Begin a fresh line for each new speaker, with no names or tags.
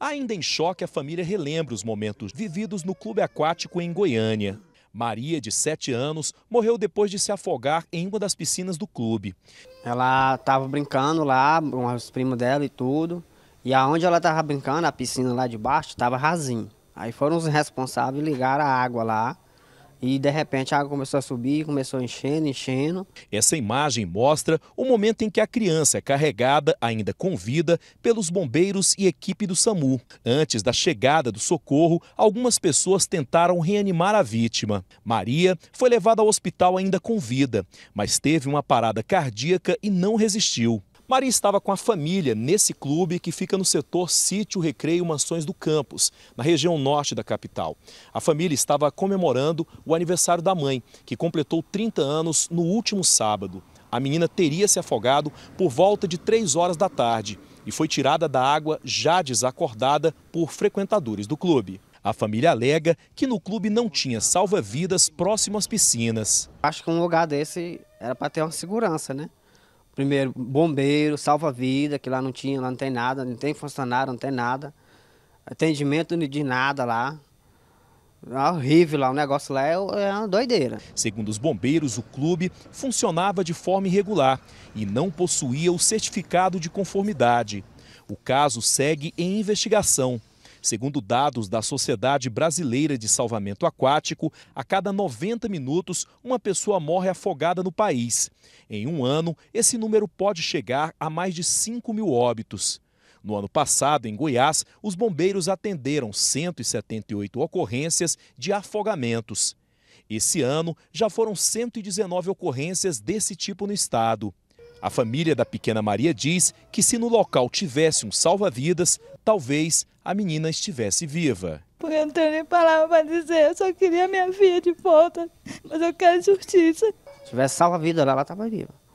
Ainda em choque, a família relembra os momentos vividos no clube aquático em Goiânia. Maria, de 7 anos, morreu depois de se afogar em uma das piscinas do clube.
Ela estava brincando lá com os primos dela e tudo. E aonde ela estava brincando, a piscina lá de baixo, estava rasinho. Aí foram os responsáveis ligar a água lá
e de repente a água começou a subir, começou enchendo, enchendo. Essa imagem mostra o momento em que a criança é carregada, ainda com vida, pelos bombeiros e equipe do SAMU. Antes da chegada do socorro, algumas pessoas tentaram reanimar a vítima. Maria foi levada ao hospital ainda com vida, mas teve uma parada cardíaca e não resistiu. Maria estava com a família nesse clube que fica no setor Sítio Recreio Mansões do Campus, na região norte da capital. A família estava comemorando o aniversário da mãe, que completou 30 anos no último sábado. A menina teria se afogado por volta de 3 horas da tarde e foi tirada da água já desacordada por frequentadores do clube. A família alega que no clube não tinha salva-vidas próximo às piscinas. Acho que um lugar desse era para ter uma segurança, né?
Primeiro, bombeiro, salva-vida, que lá não tinha, lá não tem nada, não tem funcionário, não tem nada. Atendimento de nada lá. É horrível lá, o negócio lá é,
é uma doideira. Segundo os bombeiros, o clube funcionava de forma irregular e não possuía o certificado de conformidade. O caso segue em investigação. Segundo dados da Sociedade Brasileira de Salvamento Aquático, a cada 90 minutos uma pessoa morre afogada no país. Em um ano, esse número pode chegar a mais de 5 mil óbitos. No ano passado, em Goiás, os bombeiros atenderam 178 ocorrências de afogamentos. Esse ano, já foram 119 ocorrências desse tipo no estado. A família da pequena Maria diz que se no local tivesse um salva-vidas, talvez a menina estivesse viva.
Porque eu não tenho nem palavra para dizer, eu só queria minha filha de volta, mas eu quero justiça.
Se tivesse salva-vida lá, ela estava viva.